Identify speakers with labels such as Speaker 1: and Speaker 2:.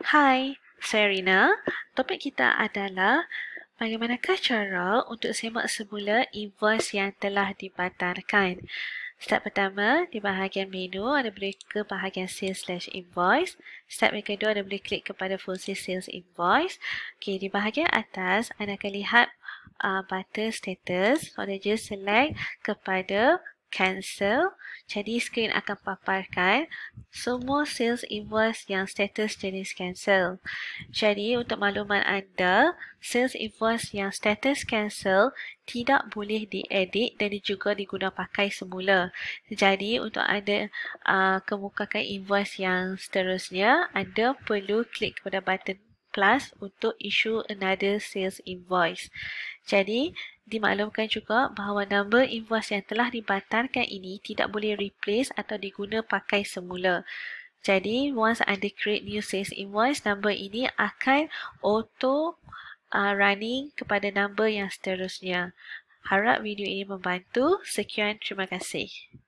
Speaker 1: Hai, saya Rina. Topik kita adalah bagaimanakah cara untuk semak semula invoice yang telah dibatalkan. Step pertama, di bahagian menu ada boleh ke bahagian sales slash invoice. Step yang kedua, ada boleh klik kepada fungsi sales invoice. Okay, di bahagian atas, anda akan lihat uh, button status. So, anda just select kepada cancel. Jadi screen akan paparkan semua sales invoice yang status jenis cancel. Jadi untuk makluman anda, sales invoice yang status cancel tidak boleh diedit dan juga diguna pakai semula. Jadi untuk anda uh, kemukakan invoice yang seterusnya, anda perlu klik pada button class untuk issue another sales invoice. Jadi, dimaklumkan juga bahawa number invoice yang telah dibatalkan ini tidak boleh replace atau diguna pakai semula. Jadi, once anda create new sales invoice, number ini akan auto uh, running kepada number yang seterusnya. Harap video ini membantu. Sekian, terima kasih.